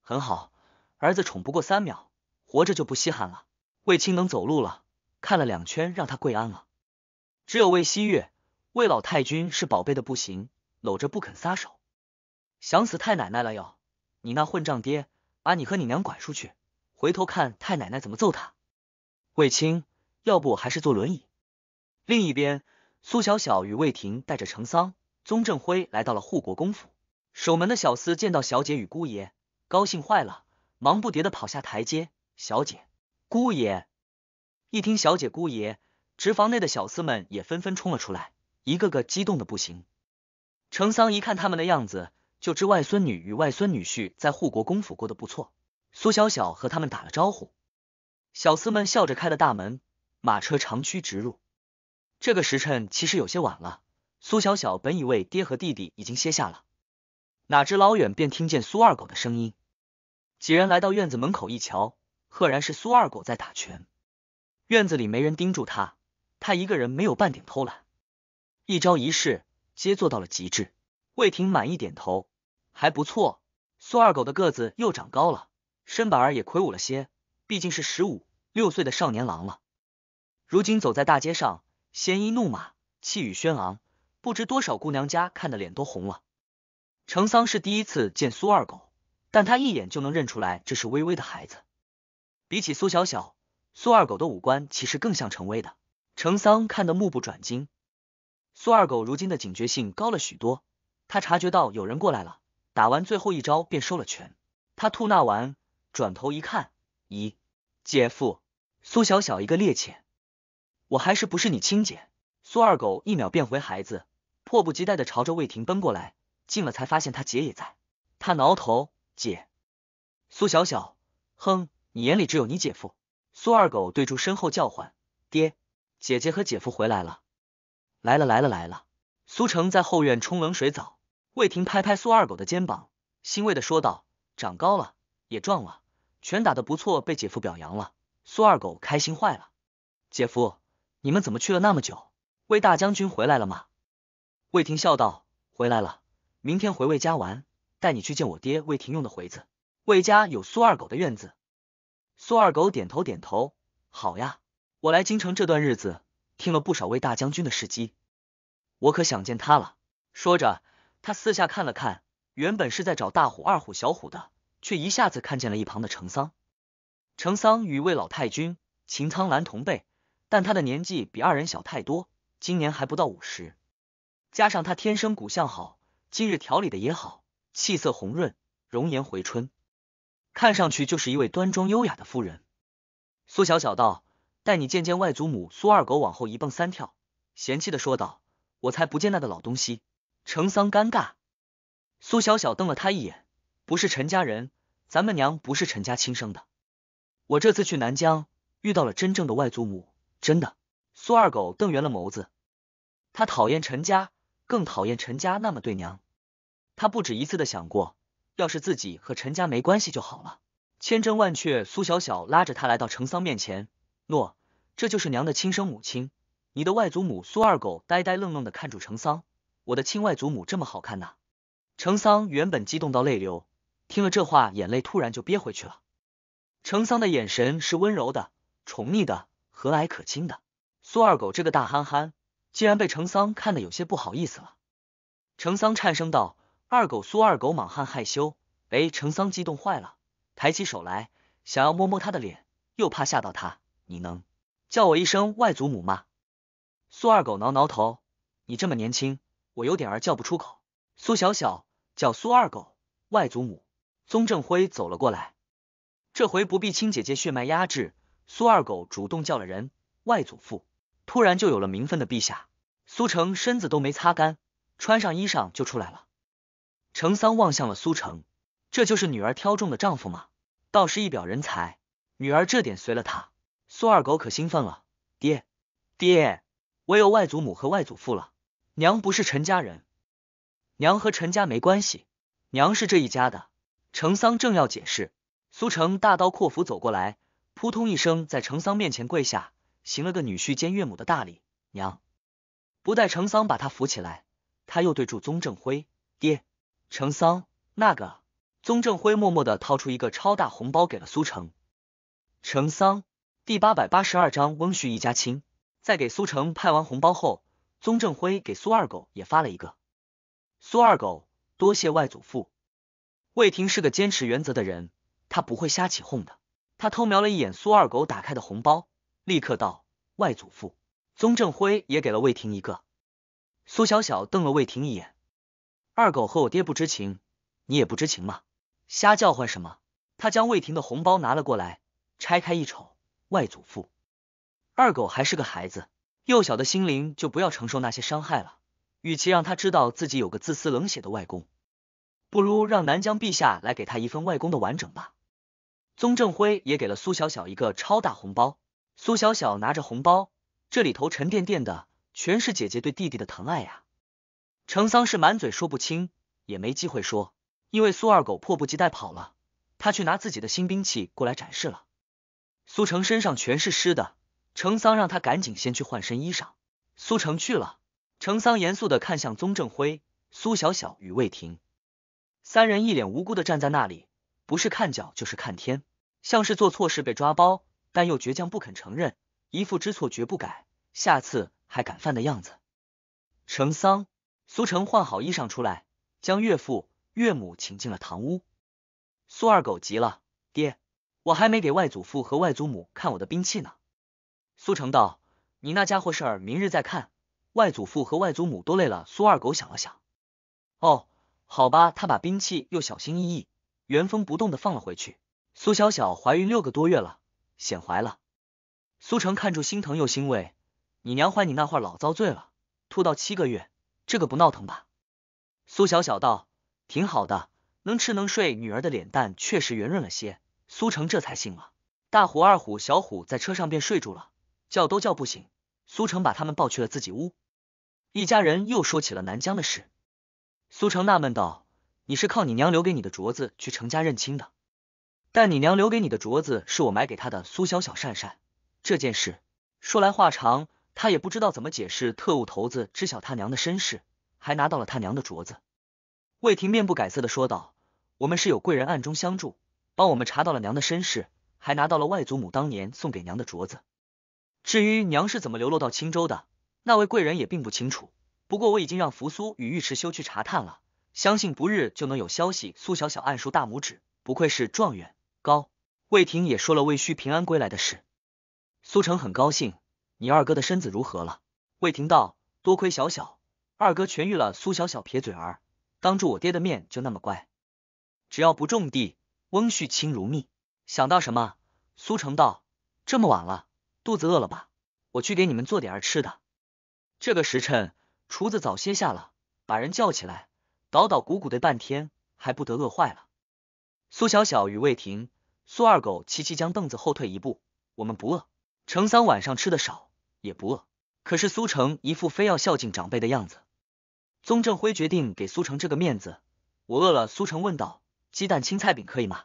Speaker 1: 很好，儿子宠不过三秒，活着就不稀罕了。卫青能走路了，看了两圈，让他跪安了。只有卫西月，魏老太君是宝贝的不行，搂着不肯撒手，想死太奶奶了哟！你那混账爹，把你和你娘拐出去，回头看太奶奶怎么揍他。卫青，要不还是坐轮椅。另一边，苏小小与魏婷带着程桑、宗正辉来到了护国公府，守门的小厮见到小姐与姑爷。高兴坏了，忙不迭的跑下台阶。小姐，姑爷，一听小姐姑爷，执房内的小厮们也纷纷冲了出来，一个个激动的不行。程桑一看他们的样子，就知外孙女与外孙女婿在护国公府过得不错。苏小小和他们打了招呼，小厮们笑着开了大门，马车长驱直入。这个时辰其实有些晚了，苏小小本以为爹和弟弟已经歇下了，哪知老远便听见苏二狗的声音。几人来到院子门口一瞧，赫然是苏二狗在打拳。院子里没人盯住他，他一个人没有半点偷懒，一招一式皆做到了极致。魏婷满意点头，还不错。苏二狗的个子又长高了，身板儿也魁梧了些，毕竟是十五六岁的少年郎了。如今走在大街上，鲜衣怒马，气宇轩昂，不知多少姑娘家看的脸都红了。程桑是第一次见苏二狗。但他一眼就能认出来，这是微微的孩子。比起苏小小，苏二狗的五官其实更像程威的。程桑看得目不转睛。苏二狗如今的警觉性高了许多，他察觉到有人过来了，打完最后一招便收了拳。他吐纳完，转头一看，咦，姐夫！苏小小一个趔趄，我还是不是你亲姐？苏二狗一秒变回孩子，迫不及待的朝着魏婷奔过来。进了才发现他姐也在，他挠头。姐，苏小小，哼，你眼里只有你姐夫。苏二狗对住身后叫唤，爹，姐姐和姐夫回来了，来了来了来了。苏成在后院冲冷水澡，魏婷拍拍苏二狗的肩膀，欣慰的说道，长高了，也壮了，拳打的不错，被姐夫表扬了。苏二狗开心坏了，姐夫，你们怎么去了那么久？魏大将军回来了吗？魏婷笑道，回来了，明天回魏家玩。带你去见我爹魏廷用的回子，魏家有苏二狗的院子。苏二狗点头点头，好呀！我来京城这段日子，听了不少魏大将军的事迹，我可想见他了。说着，他四下看了看，原本是在找大虎、二虎、小虎的，却一下子看见了一旁的程桑。程桑与魏老太君、秦苍兰同辈，但他的年纪比二人小太多，今年还不到五十，加上他天生骨相好，今日调理的也好。气色红润，容颜回春，看上去就是一位端庄优雅的夫人。苏小小道：“带你见见外祖母。”苏二狗往后一蹦三跳，嫌弃的说道：“我才不见那个老东西。”程桑尴尬，苏小小瞪了他一眼：“不是陈家人，咱们娘不是陈家亲生的。我这次去南疆遇到了真正的外祖母，真的。”苏二狗瞪圆了眸子，他讨厌陈家，更讨厌陈家那么对娘。他不止一次的想过，要是自己和陈家没关系就好了。千真万确，苏小小拉着他来到程桑面前：“诺，这就是娘的亲生母亲，你的外祖母。”苏二狗呆呆愣愣的看住程桑：“我的亲外祖母这么好看呢？”程桑原本激动到泪流，听了这话，眼泪突然就憋回去了。程桑的眼神是温柔的、宠溺的、和蔼可亲的。苏二狗这个大憨憨，竟然被程桑看得有些不好意思了。程桑颤声道。二狗苏二狗莽汉害羞，哎，程桑激动坏了，抬起手来想要摸摸他的脸，又怕吓到他。你能叫我一声外祖母吗？苏二狗挠挠头，你这么年轻，我有点儿叫不出口。苏小小叫苏二狗外祖母。宗正辉走了过来，这回不必亲姐姐血脉压制，苏二狗主动叫了人外祖父。突然就有了名分的陛下，苏成身子都没擦干，穿上衣裳就出来了。程桑望向了苏城，这就是女儿挑中的丈夫吗？倒是一表人才，女儿这点随了他。苏二狗可兴奋了，爹，爹，我有外祖母和外祖父了。娘不是陈家人，娘和陈家没关系，娘是这一家的。程桑正要解释，苏城大刀阔斧走过来，扑通一声在程桑面前跪下，行了个女婿兼岳母的大礼。娘，不待程桑把他扶起来，他又对住宗正辉，爹。程桑，那个宗正辉默默的掏出一个超大红包给了苏城。程桑第八百八十二章翁婿一家亲，在给苏城派完红包后，宗正辉给苏二狗也发了一个。苏二狗多谢外祖父。魏婷是个坚持原则的人，他不会瞎起哄的。他偷瞄了一眼苏二狗打开的红包，立刻道：“外祖父。”宗正辉也给了魏婷一个。苏小小瞪了魏婷一眼。二狗和我爹不知情，你也不知情吗？瞎叫唤什么？他将魏婷的红包拿了过来，拆开一瞅，外祖父。二狗还是个孩子，幼小的心灵就不要承受那些伤害了。与其让他知道自己有个自私冷血的外公，不如让南疆陛下来给他一份外公的完整吧。宗正辉也给了苏小小一个超大红包，苏小小拿着红包，这里头沉甸甸的，全是姐姐对弟弟的疼爱呀。程桑是满嘴说不清，也没机会说，因为苏二狗迫不及待跑了，他去拿自己的新兵器过来展示了。苏成身上全是湿的，程桑让他赶紧先去换身衣裳。苏成去了，程桑严肃的看向宗正辉、苏小小，与魏婷，三人一脸无辜的站在那里，不是看脚就是看天，像是做错事被抓包，但又倔强不肯承认，一副知错绝不改，下次还敢犯的样子。程桑。苏成换好衣裳出来，将岳父岳母请进了堂屋。苏二狗急了：“爹，我还没给外祖父和外祖母看我的兵器呢。”苏成道：“你那家伙事儿，明日再看。外祖父和外祖母都累了。”苏二狗想了想：“哦，好吧。”他把兵器又小心翼翼、原封不动的放了回去。苏小小怀孕六个多月了，显怀了。苏成看住心疼又欣慰：“你娘怀你那会儿老遭罪了，吐到七个月。”这个不闹腾吧？苏小小道，挺好的，能吃能睡。女儿的脸蛋确实圆润了些。苏成这才信了。大虎、二虎、小虎在车上便睡住了，叫都叫不醒。苏成把他们抱去了自己屋，一家人又说起了南疆的事。苏成纳闷道，你是靠你娘留给你的镯子去程家认亲的，但你娘留给你的镯子是我买给她的。苏小小善善，这件事说来话长。他也不知道怎么解释，特务头子知晓他娘的身世，还拿到了他娘的镯子。魏婷面不改色的说道：“我们是有贵人暗中相助，帮我们查到了娘的身世，还拿到了外祖母当年送给娘的镯子。至于娘是怎么流落到青州的，那位贵人也并不清楚。不过我已经让扶苏与尉迟修去查探了，相信不日就能有消息。”苏小小暗竖大拇指，不愧是状元高。魏婷也说了魏需平安归来的事，苏成很高兴。你二哥的身子如何了？魏婷道：“多亏小小二哥痊愈了。”苏小小撇嘴儿，当着我爹的面就那么乖。只要不种地，翁婿亲如蜜。想到什么？苏成道：“这么晚了，肚子饿了吧？我去给你们做点吃的。”这个时辰，厨子早歇下了，把人叫起来，捣捣鼓鼓的半天，还不得饿坏了？苏小小与魏婷、苏二狗齐齐将凳子后退一步：“我们不饿。”程三晚上吃的少。也不饿，可是苏成一副非要孝敬长辈的样子。宗正辉决定给苏成这个面子。我饿了，苏成问道：“鸡蛋青菜饼可以吗？”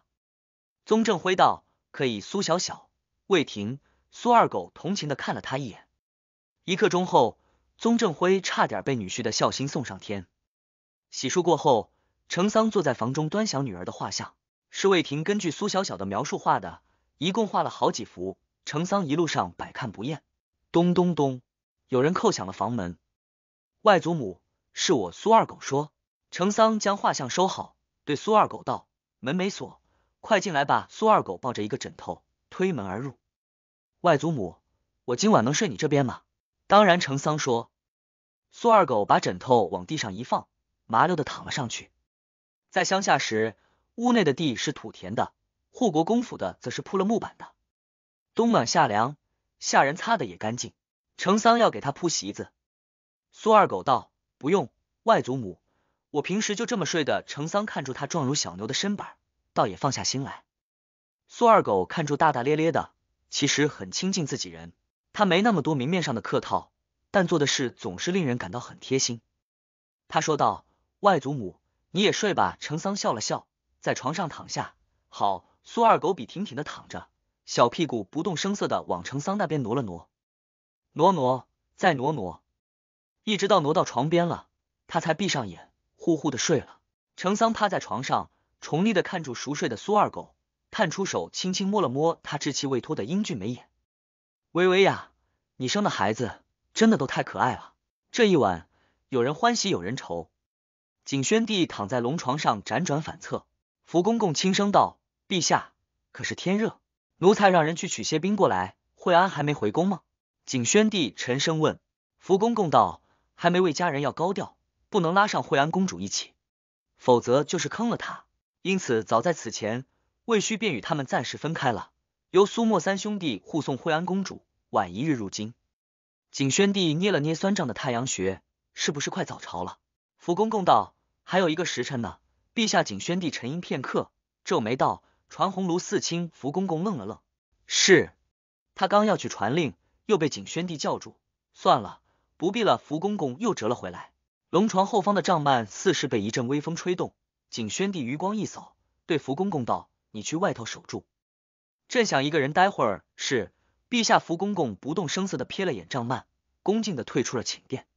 Speaker 1: 宗正辉道：“可以。”苏小小、魏婷、苏二狗同情的看了他一眼。一刻钟后，宗正辉差点被女婿的孝心送上天。洗漱过后，程桑坐在房中端详女儿的画像，是魏婷根据苏小小的描述画的，一共画了好几幅，程桑一路上百看不厌。咚咚咚，有人叩响了房门。外祖母，是我苏二狗。说，程桑将画像收好，对苏二狗道：“门没锁，快进来吧。”苏二狗抱着一个枕头，推门而入。外祖母，我今晚能睡你这边吗？当然，程桑说。苏二狗把枕头往地上一放，麻溜的躺了上去。在乡下时，屋内的地是土田的，护国公府的则是铺了木板的，冬暖夏凉。下人擦的也干净，程桑要给他铺席子，苏二狗道：“不用，外祖母，我平时就这么睡的。”程桑看住他壮如小牛的身板，倒也放下心来。苏二狗看住大大咧咧的，其实很亲近自己人，他没那么多明面上的客套，但做的事总是令人感到很贴心。他说道：“外祖母，你也睡吧。”程桑笑了笑，在床上躺下。好，苏二狗笔挺挺的躺着。小屁股不动声色的往程桑那边挪了挪，挪挪再挪挪，一直到挪到床边了，他才闭上眼，呼呼的睡了。程桑趴在床上，宠溺的看住熟睡的苏二狗，探出手轻轻摸了摸他稚气未脱的英俊眉眼。微微呀，你生的孩子真的都太可爱了。这一晚，有人欢喜，有人愁。景宣帝躺在龙床上辗转反侧，福公公轻声道：“陛下，可是天热？”奴才让人去取些兵过来。惠安还没回宫吗？景宣帝沉声问。福公公道，还没。为家人要高调，不能拉上惠安公主一起，否则就是坑了他。因此早在此前，魏虚便与他们暂时分开了，由苏莫三兄弟护送惠安公主，晚一日入京。景宣帝捏了捏酸胀的太阳穴，是不是快早朝了？福公公道，还有一个时辰呢。陛下，景宣帝沉吟片刻，皱眉道。传红炉四卿福公公愣了愣，是，他刚要去传令，又被景宣帝叫住。算了，不必了。福公公又折了回来。龙床后方的帐幔似是被一阵微风吹动。景宣帝余光一扫，对福公公道：“你去外头守住，朕想一个人待会儿。”是，陛下。福公公不动声色的瞥了眼帐幔，恭敬的退出了寝殿。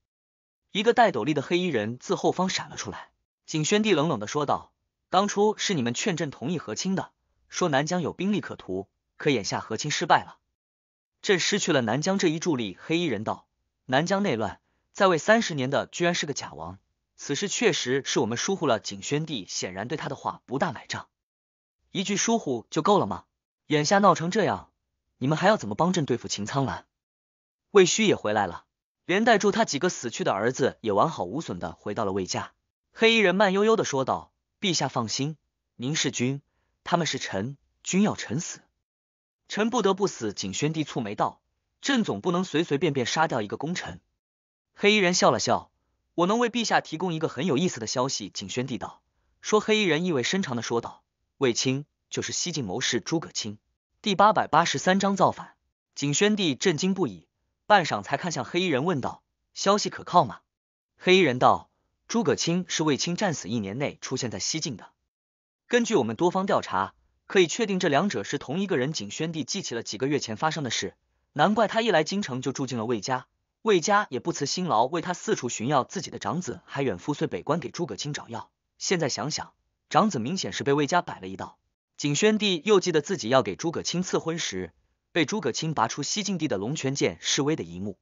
Speaker 1: 一个戴斗笠的黑衣人自后方闪了出来。景宣帝冷冷的说道：“当初是你们劝朕同意和亲的。”说南疆有兵力可图，可眼下和亲失败了，朕失去了南疆这一助力。黑衣人道：南疆内乱，在位三十年的居然是个假王，此事确实是我们疏忽了。景宣帝显然对他的话不大买账，一句疏忽就够了吗？眼下闹成这样，你们还要怎么帮朕对付秦苍兰？魏虚也回来了，连带住他几个死去的儿子也完好无损的回到了魏家。黑衣人慢悠悠的说道：“陛下放心，您是君。”他们是臣，君要臣死，臣不得不死。景宣帝蹙眉道：“朕总不能随随便便杀掉一个功臣。”黑衣人笑了笑：“我能为陛下提供一个很有意思的消息。”景宣帝道：“说。”黑衣人意味深长的说道：“卫青就是西晋谋士诸葛青。”第八百八十三章造反。景宣帝震惊不已，半晌才看向黑衣人问道：“消息可靠吗？”黑衣人道：“诸葛青是卫青战死一年内出现在西晋的。”根据我们多方调查，可以确定这两者是同一个人。景宣帝记起了几个月前发生的事，难怪他一来京城就住进了魏家，魏家也不辞辛劳为他四处寻药，自己的长子还远赴岁北关给诸葛青找药。现在想想，长子明显是被魏家摆了一道。景宣帝又记得自己要给诸葛青赐婚时，被诸葛青拔出西晋帝的龙泉剑示威的一幕，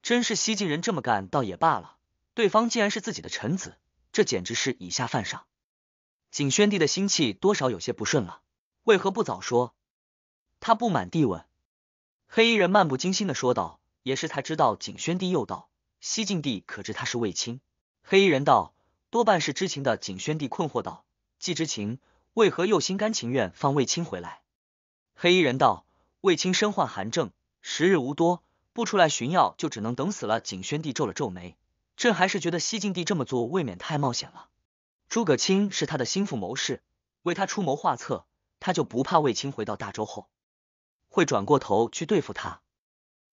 Speaker 1: 真是西晋人这么干倒也罢了，对方竟然是自己的臣子，这简直是以下犯上。景宣帝的心气多少有些不顺了，为何不早说？他不满地问。黑衣人漫不经心的说道：“也是才知道。”景宣帝又道：“西晋帝可知他是卫青？”黑衣人道：“多半是知情的。”景宣帝困惑道：“既知情，为何又心甘情愿放卫青回来？”黑衣人道：“卫青身患寒症，时日无多，不出来寻药，就只能等死了。”景宣帝皱了皱眉：“朕还是觉得西晋帝这么做未免太冒险了。”诸葛青是他的心腹谋士，为他出谋划策，他就不怕卫青回到大周后会转过头去对付他。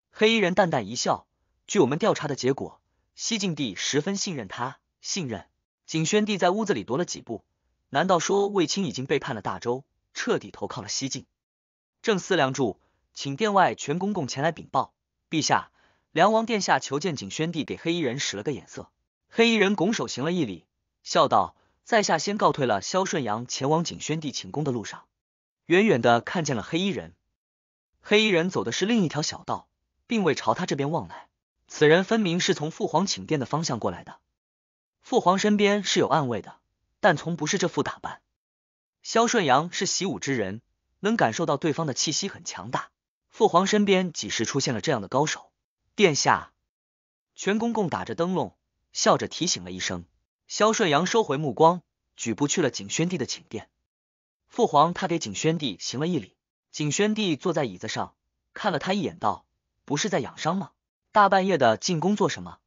Speaker 1: 黑衣人淡淡一笑。据我们调查的结果，西晋帝十分信任他。信任景宣帝在屋子里踱了几步。难道说卫青已经背叛了大周，彻底投靠了西晋？正思量住，请殿外全公公前来禀报。陛下，梁王殿下求见景宣帝。给黑衣人使了个眼色，黑衣人拱手行了一礼，笑道。在下先告退了。萧顺阳前往景宣帝寝宫的路上，远远的看见了黑衣人。黑衣人走的是另一条小道，并未朝他这边望来。此人分明是从父皇寝殿的方向过来的。父皇身边是有暗卫的，但从不是这副打扮。萧顺阳是习武之人，能感受到对方的气息很强大。父皇身边几时出现了这样的高手？殿下，全公公打着灯笼，笑着提醒了一声。萧顺阳收回目光，举步去了景宣帝的寝殿。父皇，他给景宣帝行了一礼。景宣帝坐在椅子上，看了他一眼，道：“不是在养伤吗？大半夜的进宫做什么？”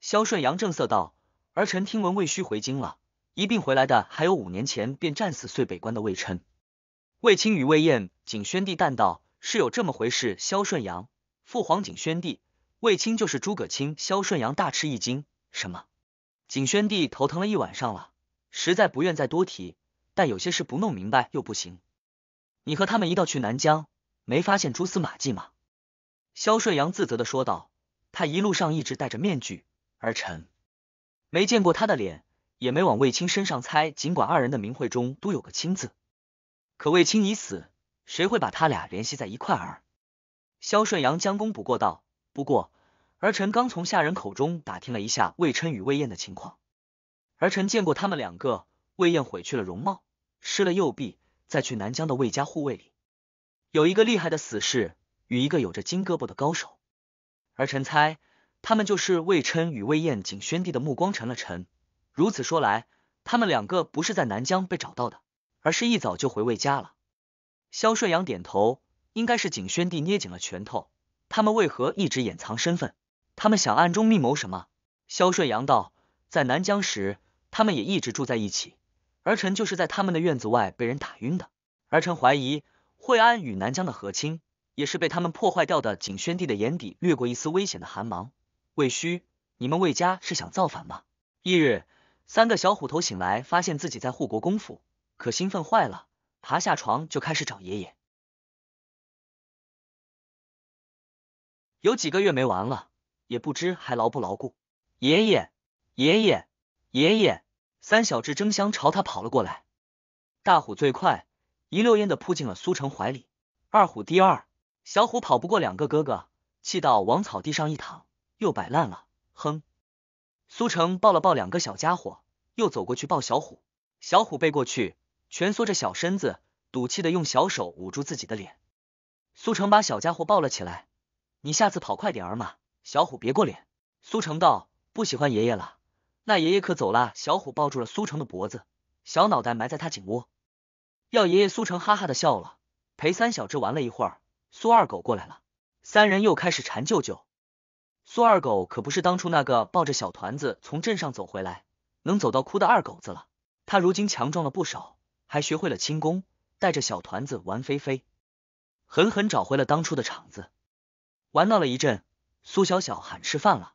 Speaker 1: 萧顺阳正色道：“儿臣听闻魏须回京了，一并回来的还有五年前便战死岁北关的魏琛、魏青与魏燕。”景宣帝淡道：“是有这么回事。”萧顺阳，父皇景宣帝，魏青就是诸葛青。萧顺阳大吃一惊：“什么？”景宣帝头疼了一晚上了，实在不愿再多提，但有些事不弄明白又不行。你和他们一道去南疆，没发现蛛丝马迹吗？萧顺阳自责的说道。他一路上一直戴着面具，儿臣没见过他的脸，也没往卫青身上猜。尽管二人的名讳中都有个“青”字，可卫青已死，谁会把他俩联系在一块儿？萧顺阳将功补过道：“不过。”儿臣刚从下人口中打听了一下魏琛与魏燕的情况，儿臣见过他们两个。魏燕毁去了容貌，失了右臂，在去南疆的魏家护卫里，有一个厉害的死士与一个有着金胳膊的高手。儿臣猜，他们就是魏琛与魏燕。景宣帝的目光沉了沉，如此说来，他们两个不是在南疆被找到的，而是一早就回魏家了。萧顺阳点头，应该是景宣帝捏紧了拳头。他们为何一直掩藏身份？他们想暗中密谋什么？萧顺阳道，在南疆时，他们也一直住在一起。儿臣就是在他们的院子外被人打晕的。儿臣怀疑惠安与南疆的和亲，也是被他们破坏掉的。景宣帝的眼底掠过一丝危险的寒芒。魏虚，你们魏家是想造反吗？翌日，三个小虎头醒来，发现自己在护国公府，可兴奋坏了，爬下床就开始找爷爷。有几个月没玩了。也不知还牢不牢固。爷爷，爷爷，爷爷！三小只争相朝他跑了过来。大虎最快，一溜烟的扑进了苏成怀里。二虎第二，小虎跑不过两个哥哥，气到往草地上一躺，又摆烂了。哼！苏成抱了抱两个小家伙，又走过去抱小虎。小虎背过去，蜷缩着小身子，赌气的用小手捂住自己的脸。苏成把小家伙抱了起来，你下次跑快点儿嘛。小虎别过脸，苏成道：“不喜欢爷爷了，那爷爷可走了。”小虎抱住了苏成的脖子，小脑袋埋在他颈窝，要爷爷。苏成哈哈的笑了，陪三小只玩了一会儿。苏二狗过来了，三人又开始缠舅舅。苏二狗可不是当初那个抱着小团子从镇上走回来能走到哭的二狗子了，他如今强壮了不少，还学会了轻功，带着小团子玩飞飞，狠狠找回了当初的场子。玩闹了一阵。苏小小喊吃饭了，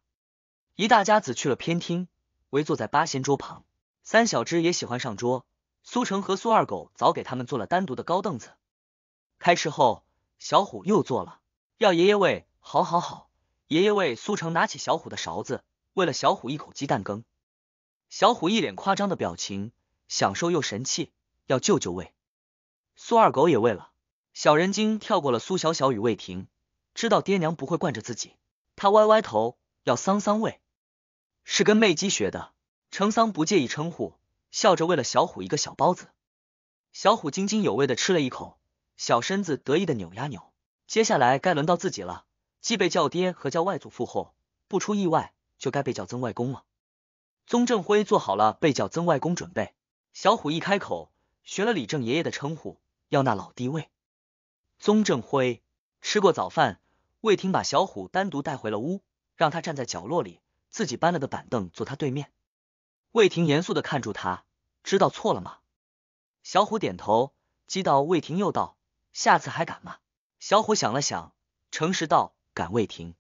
Speaker 1: 一大家子去了偏厅，围坐在八仙桌旁。三小只也喜欢上桌，苏成和苏二狗早给他们做了单独的高凳子。开吃后，小虎又坐了，要爷爷喂。好好好，爷爷喂。苏成拿起小虎的勺子，喂了小虎一口鸡蛋羹。小虎一脸夸张的表情，享受又神气，要舅舅喂。苏二狗也喂了。小人精跳过了苏小小与魏婷，知道爹娘不会惯着自己。他歪歪头，要桑桑喂，是跟妹鸡学的。程桑不介意称呼，笑着喂了小虎一个小包子。小虎津津有味的吃了一口，小身子得意的扭呀扭。接下来该轮到自己了，继被叫爹和叫外祖父后，不出意外就该被叫曾外公了。宗正辉做好了被叫曾外公准备。小虎一开口，学了李正爷爷的称呼，要那老爹喂。宗正辉吃过早饭。魏婷把小虎单独带回了屋，让他站在角落里，自己搬了个板凳坐他对面。魏婷严肃的看住他，知道错了吗？小虎点头。激道魏婷又道：“下次还敢吗？”小虎想了想，诚实道：“敢。”魏婷。